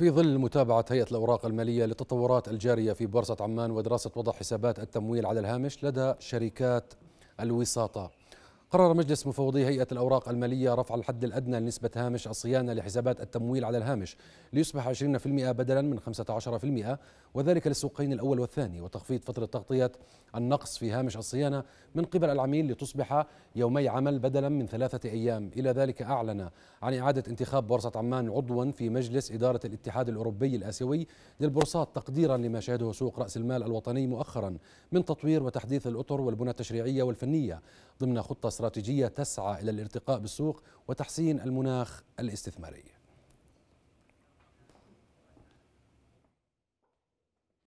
في ظل متابعة هيئة الأوراق المالية للتطورات الجارية في بورصة عمان ودراسة وضع حسابات التمويل على الهامش لدى شركات الوساطة قرر مجلس مفوضي هيئة الأوراق المالية رفع الحد الأدنى لنسبة هامش الصيانة لحسابات التمويل على الهامش ليصبح 20% بدلا من 15% وذلك للسوقين الأول والثاني وتخفيض فترة تغطية النقص في هامش الصيانة من قبل العميل لتصبح يومي عمل بدلا من ثلاثة أيام إلى ذلك أعلن عن إعادة انتخاب بورصة عمان عضوا في مجلس إدارة الاتحاد الأوروبي الآسيوي للبورصات تقديرا لما شهده سوق رأس المال الوطني مؤخرا من تطوير وتحديث الأطر والبنى التشريعية والفنية ضمن خطة استراتيجية تسعى إلى الارتقاء بالسوق وتحسين المناخ الاستثماري